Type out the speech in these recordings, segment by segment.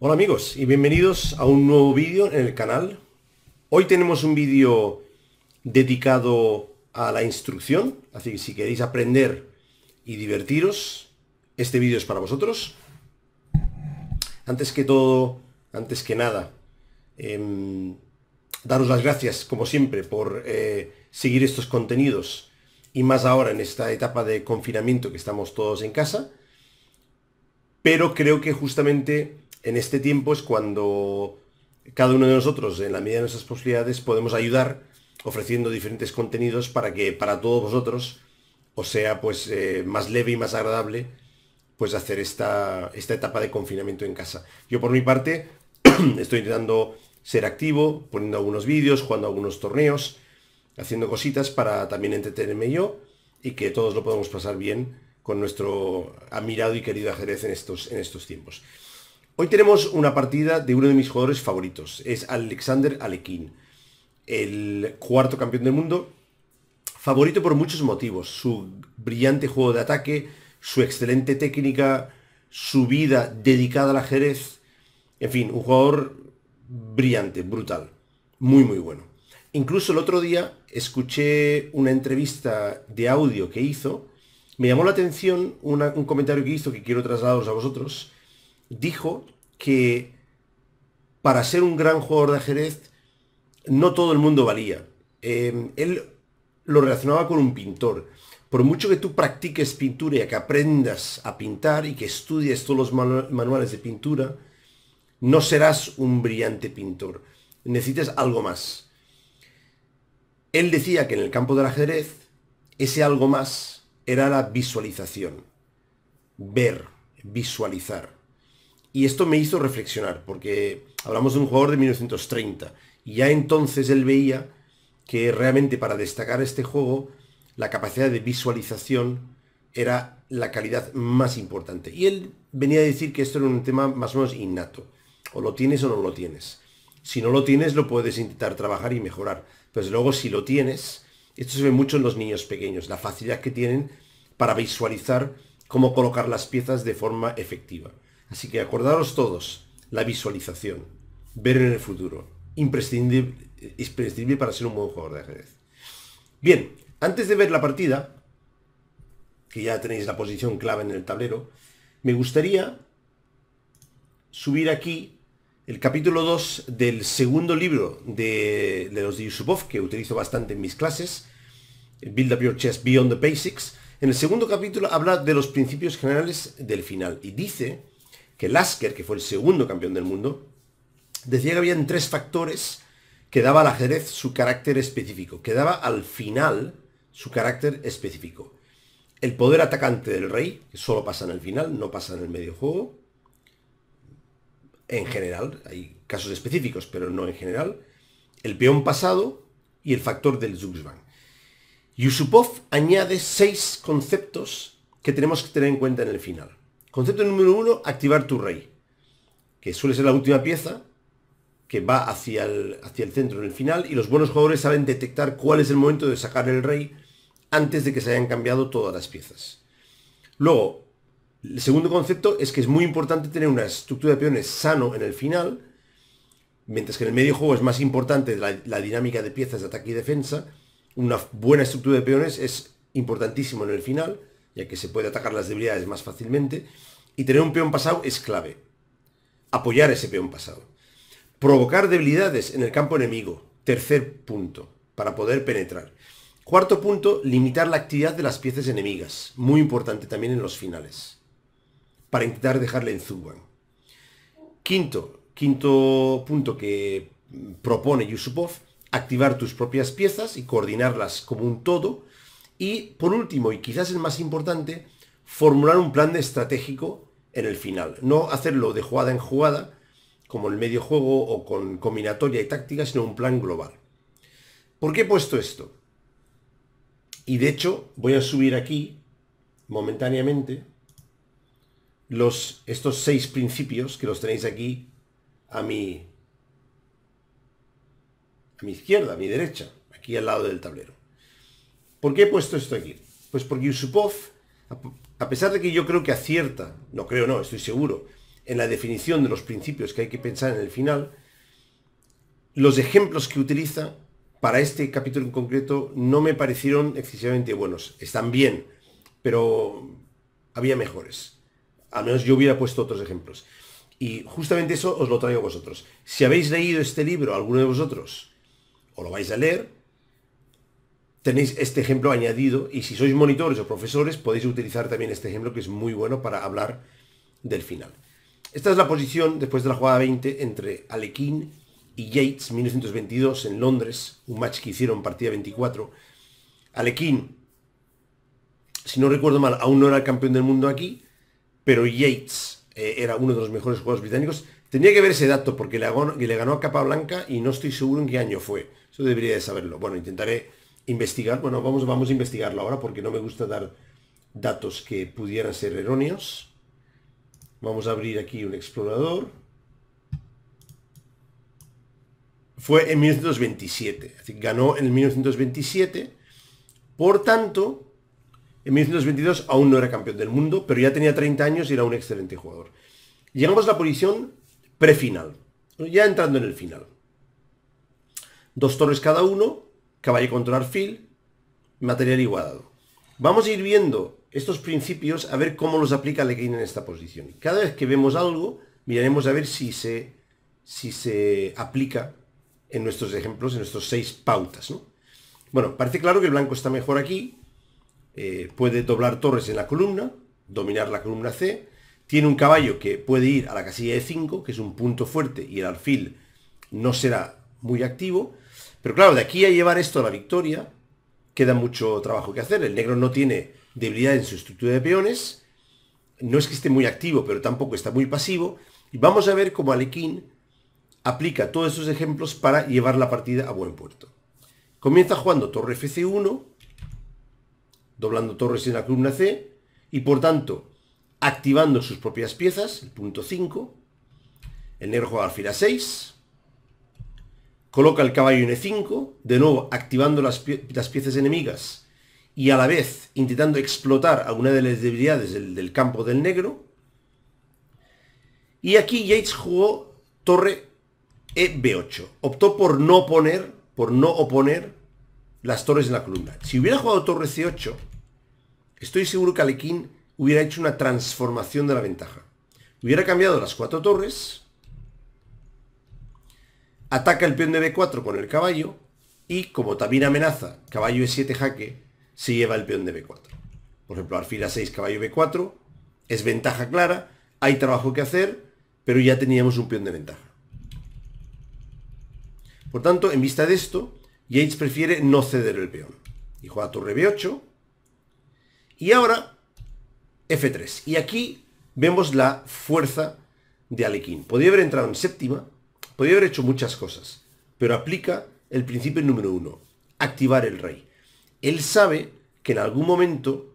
Hola amigos y bienvenidos a un nuevo vídeo en el canal. Hoy tenemos un vídeo dedicado a la instrucción, así que si queréis aprender y divertiros, este vídeo es para vosotros. Antes que todo, antes que nada, em, daros las gracias, como siempre, por eh, seguir estos contenidos y más ahora en esta etapa de confinamiento que estamos todos en casa. Pero creo que justamente en este tiempo es cuando cada uno de nosotros, en la medida de nuestras posibilidades, podemos ayudar ofreciendo diferentes contenidos para que para todos vosotros os sea pues eh, más leve y más agradable pues hacer esta, etapa de confinamiento en casa. Yo por mi parte estoy intentando ser activo, poniendo algunos vídeos, jugando algunos torneos, haciendo cositas para también entretenerme yo y que todos lo podamos pasar bien con nuestro admirado y querido ajedrez en estos, en estos tiempos. Hoy tenemos una partida de uno de mis jugadores favoritos. Es Alexander Alekhine, el cuarto campeón del mundo. Favorito por muchos motivos. Su brillante juego de ataque, su excelente técnica, su vida dedicada al ajedrez. En fin, un jugador brillante, brutal. Muy, muy bueno. Incluso el otro día escuché una entrevista de audio que hizo. Me llamó la atención un comentario que hizo que quiero trasladaros a vosotros dijo que para ser un gran jugador de ajedrez no todo el mundo valía. Eh, él lo relacionaba con un pintor. Por mucho que tú practiques pintura y que aprendas a pintar y que estudies todos los manuales de pintura, no serás un brillante pintor. Necesitas algo más. Él decía que en el campo del ajedrez, ese algo más era la visualización. Ver, visualizar. Y esto me hizo reflexionar, porque hablamos de un jugador de 1930, y ya entonces él veía que realmente para destacar este juego, la capacidad de visualización era la calidad más importante. Y él venía a decir que esto era un tema más o menos innato. O lo tienes o no lo tienes. Si no lo tienes, lo puedes intentar trabajar y mejorar. Pues luego, si lo tienes, esto se ve mucho en los niños pequeños, la facilidad que tienen para visualizar cómo colocar las piezas de forma efectiva. Así que acordaros todos, la visualización, ver en el futuro, imprescindible, imprescindible para ser un buen jugador de ajedrez. Bien, antes de ver la partida, que ya tenéis la posición clave en el tablero, me gustaría subir aquí el capítulo 2 del segundo libro de, los de Yusupov, que utilizo bastante en mis clases, Build Up Your Chess Beyond the Basics. En el segundo capítulo habla de los principios generales del final y dice que Lasker, que fue el segundo campeón del mundo, decía que habían tres factores que daba al ajedrez su carácter específico, que daba al final su carácter específico. El poder atacante del rey, que solo pasa en el final, no pasa en el medio juego. En general, hay casos específicos, pero no en general. El peón pasado y el factor del Zugzwang. Yusupov añade seis conceptos que tenemos que tener en cuenta en el final. Concepto número uno, activar tu rey, que suele ser la última pieza que va hacia el, centro en el final y los buenos jugadores saben detectar cuál es el momento de sacar el rey antes de que se hayan cambiado todas las piezas. Luego, el segundo concepto es que es muy importante tener una estructura de peones sano en el final, mientras que en el medio juego es más importante la, la dinámica de piezas de ataque y defensa, una buena estructura de peones es importantísimo en el final, ya que se puede atacar las debilidades más fácilmente. Y tener un peón pasado es clave. Apoyar ese peón pasado. Provocar debilidades en el campo enemigo. Tercer punto, para poder penetrar. Cuarto punto, limitar la actividad de las piezas enemigas. Muy importante también en los finales. Para intentar dejarle en Zuban. Quinto, quinto punto que propone Yusupov, activar tus propias piezas y coordinarlas como un todo y por último, y quizás el más importante, formular un plan estratégico en el final. No hacerlo de jugada en jugada, como el medio juego o con combinatoria y táctica, sino un plan global. ¿Por qué he puesto esto? Y de hecho, voy a subir aquí, momentáneamente, los, estos seis principios que los tenéis aquí a mi, a mi izquierda, a mi derecha, aquí al lado del tablero. ¿Por qué he puesto esto aquí? Pues porque Yusupov, a pesar de que yo creo que acierta, no creo, no, estoy seguro, en la definición de los principios que hay que pensar en el final, los ejemplos que utiliza para este capítulo en concreto no me parecieron excesivamente buenos. Están bien, pero había mejores. Al menos yo hubiera puesto otros ejemplos. Y justamente eso os lo traigo a vosotros. Si habéis leído este libro, alguno de vosotros, o lo vais a leer, tenéis este ejemplo añadido y si sois monitores o profesores podéis utilizar también este ejemplo que es muy bueno para hablar del final. Esta es la posición después de la jugada 20 entre Alekin y Yates 1922 en Londres, un match que hicieron partida 24. Alekin, si no recuerdo mal, aún no era el campeón del mundo aquí, pero Yates eh, era uno de los mejores jugadores británicos. Tenía que ver ese dato porque le, le ganó a Capa Blanca y no estoy seguro en qué año fue. Eso debería de saberlo. Bueno, intentaré investigar, bueno, vamos, vamos a investigarlo ahora porque no me gusta dar datos que pudieran ser erróneos. Vamos a abrir aquí un explorador. Fue en 1927, ganó en 1927, por tanto, en 1922 aún no era campeón del mundo, pero ya tenía 30 años y era un excelente jugador. Llegamos a la posición prefinal, ya entrando en el final. Dos torres cada uno, caballo contra arfil material igualado. Vamos a ir viendo estos principios a ver cómo los aplica Lequín en esta posición. Cada vez que vemos algo, miraremos a ver si se, si se aplica en nuestros ejemplos, en nuestros seis pautas. Bueno, parece claro que el blanco está mejor aquí. Eh, puede doblar torres en la columna, dominar la columna C. Tiene un caballo que puede ir a la casilla de 5, que es un punto fuerte, y el alfil no será muy activo. Pero claro, de aquí a llevar esto a la victoria, queda mucho trabajo que hacer. El negro no tiene debilidad en su estructura de peones. No es que esté muy activo, pero tampoco está muy pasivo. Y vamos a ver cómo Alequín aplica todos esos ejemplos para llevar la partida a buen puerto. Comienza jugando torre Fc1, doblando torres en la columna C, y por tanto, activando sus propias piezas, el punto 5. El negro juega alfil a 6, Coloca el caballo en E5, de nuevo activando las, piezas enemigas y a la vez intentando explotar alguna de las debilidades del, campo del negro. Y aquí Yates jugó torre EB8. Optó por no poner, por no oponer las torres en la columna. Si hubiera jugado torre C8, estoy seguro que Alekin hubiera hecho una transformación de la ventaja. Hubiera cambiado las cuatro torres Ataca el peón de b4 con el caballo y como también amenaza caballo e7 jaque, se lleva el peón de b4. Por ejemplo, alfil a6, caballo b4, es ventaja clara, hay trabajo que hacer, pero ya teníamos un peón de ventaja. Por tanto, en vista de esto, Yates prefiere no ceder el peón. Y juega torre b8. Y ahora, f3. Y aquí vemos la fuerza de Alequín. Podría haber entrado en séptima, Podría haber hecho muchas cosas, pero aplica el principio número uno, activar el rey. Él sabe que en algún momento,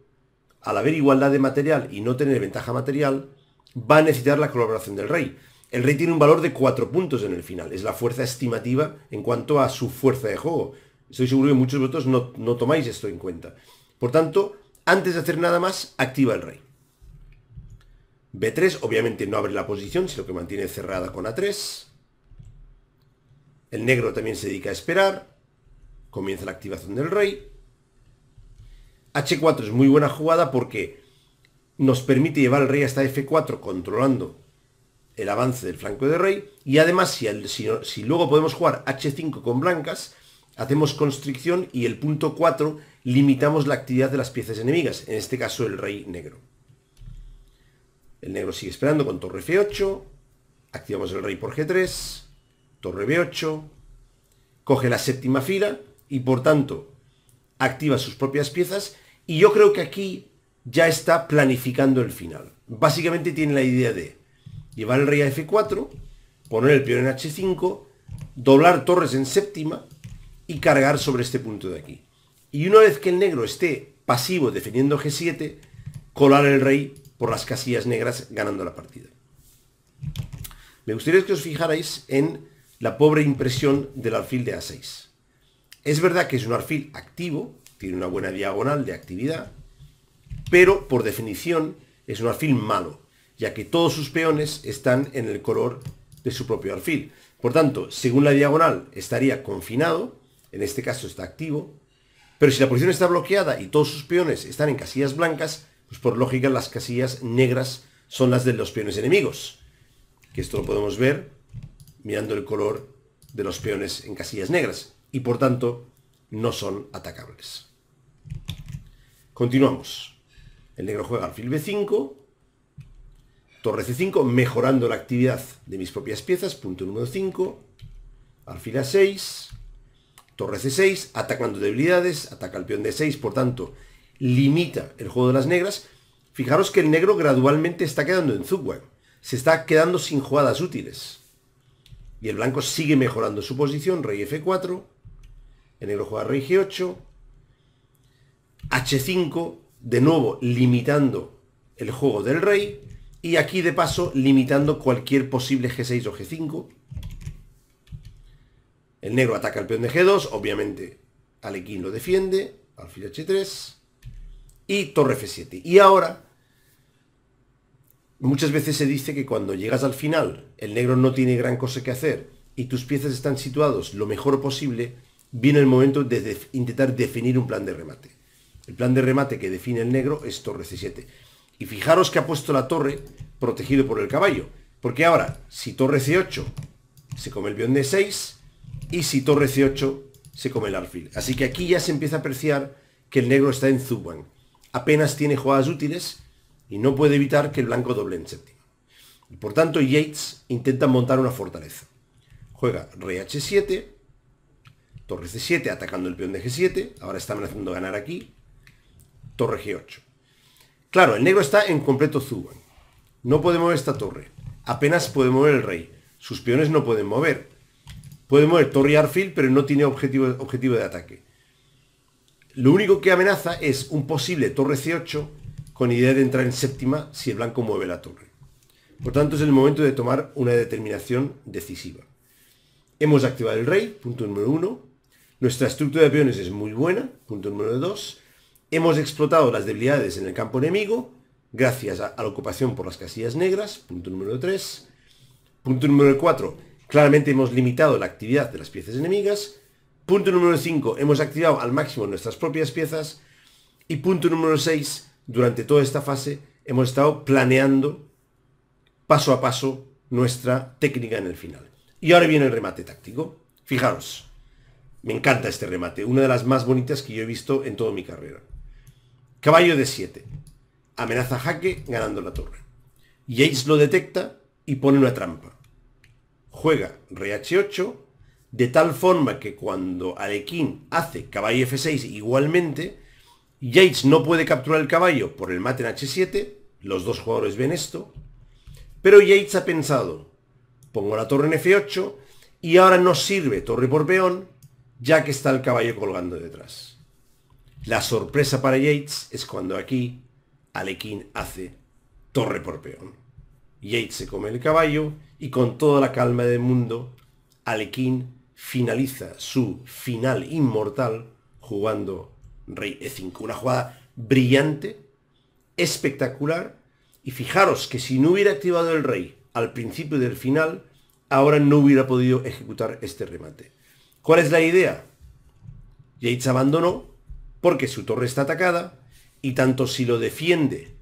al haber igualdad de material y no tener ventaja material, va a necesitar la colaboración del rey. El rey tiene un valor de cuatro puntos en el final. Es la fuerza estimativa en cuanto a su fuerza de juego. Estoy seguro que muchos de vosotros no, no tomáis esto en cuenta. Por tanto, antes de hacer nada más, activa el rey. B3 obviamente no abre la posición, sino que mantiene cerrada con A3. El negro también se dedica a esperar. Comienza la activación del rey. H4 es muy buena jugada porque nos permite llevar al rey hasta F4 controlando el avance del flanco de rey. Y además, si, luego podemos jugar H5 con blancas, hacemos constricción y el punto 4 limitamos la actividad de las piezas enemigas, en este caso el rey negro. El negro sigue esperando con torre F8, activamos el rey por G3, torre B8, coge la séptima fila y por tanto activa sus propias piezas y yo creo que aquí ya está planificando el final. Básicamente tiene la idea de llevar el rey a F4, poner el peón en H5, doblar torres en séptima y cargar sobre este punto de aquí. Y una vez que el negro esté pasivo defendiendo G7, colar el rey por las casillas negras ganando la partida. Me gustaría que os fijarais en la pobre impresión del alfil de A6. Es verdad que es un alfil activo, tiene una buena diagonal de actividad, pero por definición es un alfil malo, ya que todos sus peones están en el color de su propio alfil. Por tanto, según la diagonal estaría confinado, en este caso está activo, pero si la posición está bloqueada y todos sus peones están en casillas blancas, pues por lógica las casillas negras son las de los peones enemigos, que esto lo podemos ver mirando el color de los peones en casillas negras y por tanto no son atacables. Continuamos. El negro juega alfil b5, torre c5, mejorando la actividad de mis propias piezas, punto número 5, alfil a6, torre c6, atacando debilidades, ataca al peón d6, por tanto, limita el juego de las negras. Fijaros que el negro gradualmente está quedando en Zugwang, se está quedando sin jugadas útiles. Y el blanco sigue mejorando su posición. Rey F4. el negro juega Rey G8. H5. De nuevo limitando el juego del rey. Y aquí de paso limitando cualquier posible G6 o G5. El negro ataca al peón de G2. Obviamente Alequín lo defiende. Alfil H3. Y torre F7. Y ahora Muchas veces se dice que cuando llegas al final, el negro no tiene gran cosa que hacer y tus piezas están situados lo mejor posible, viene el momento de intentar definir un plan de remate. El plan de remate que define el negro es torre c7. Y fijaros que ha puesto la torre protegido por el caballo. Porque ahora, si torre c8, se come el bión de 6 y si torre c8, se come el alfil. Así que aquí ya se empieza a apreciar que el negro está en Zuban. Apenas tiene jugadas útiles y no puede evitar que el blanco doble en séptima. Y por tanto, Yates intenta montar una fortaleza. Juega rey h7, torre c7, atacando el peón de g7, ahora está amenazando ganar aquí, torre g8. Claro, el negro está en completo Zuban. No puede mover esta torre. Apenas puede mover el rey. Sus peones no pueden mover. Puede mover torre y arfil, pero no tiene objetivo, objetivo de ataque. Lo único que amenaza es un posible torre c8 con idea de entrar en séptima si el blanco mueve la torre. Por tanto, es el momento de tomar una determinación decisiva. Hemos activado el rey, punto número uno. Nuestra estructura de aviones es muy buena, punto número dos. Hemos explotado las debilidades en el campo enemigo, gracias a, la ocupación por las casillas negras, punto número tres. Punto número cuatro. claramente hemos limitado la actividad de las piezas enemigas. Punto número 5, hemos activado al máximo nuestras propias piezas. Y punto número 6, durante toda esta fase hemos estado planeando paso a paso nuestra técnica en el final. Y ahora viene el remate táctico. Fijaros, me encanta este remate, una de las más bonitas que yo he visto en toda mi carrera. Caballo de 7. Amenaza jaque ganando la torre. Yates lo detecta y pone una trampa. Juega rey 8 de tal forma que cuando Alequín hace caballo f6 igualmente, Yates no puede capturar el caballo por el mate en H7. Los dos jugadores ven esto. Pero Yates ha pensado, pongo la torre en F8 y ahora no sirve torre por peón ya que está el caballo colgando detrás. La sorpresa para Yates es cuando aquí Alekin hace torre por peón. Yates se come el caballo y con toda la calma del mundo, Alekin finaliza su final inmortal jugando rey e5. Una jugada brillante, espectacular. Y fijaros que si no hubiera activado el rey al principio del final, ahora no hubiera podido ejecutar este remate. ¿Cuál es la idea? Yates abandonó porque su torre está atacada y tanto si lo defiende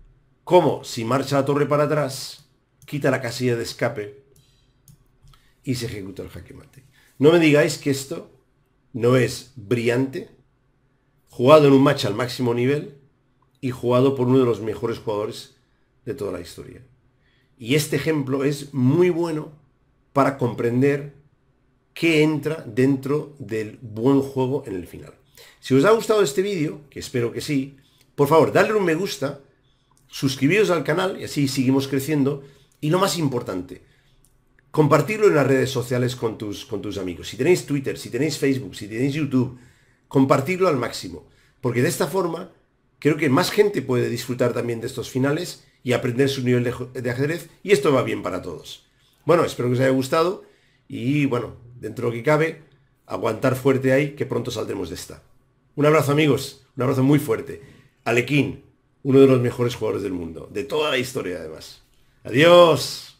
como si marcha la torre para atrás, quita la casilla de escape y se ejecuta el jaque mate. No me digáis que esto no es brillante jugado en un match al máximo nivel y jugado por uno de los mejores jugadores de toda la historia. Y este ejemplo es muy bueno para comprender qué entra dentro del buen juego en el final. Si os ha gustado este vídeo, que espero que sí, por favor, dadle un me gusta, suscribiros al canal y así seguimos creciendo. Y lo más importante, compartirlo en las redes sociales con tus, con tus amigos. Si tenéis Twitter, si tenéis Facebook, si tenéis YouTube, compartirlo al máximo. Porque de esta forma creo que más gente puede disfrutar también de estos finales y aprender su nivel de, ajedrez y esto va bien para todos. Bueno, espero que os haya gustado y bueno, dentro de lo que cabe, aguantar fuerte ahí que pronto saldremos de esta. Un abrazo amigos, un abrazo muy fuerte. Alequín, uno de los mejores jugadores del mundo, de toda la historia además. Adiós.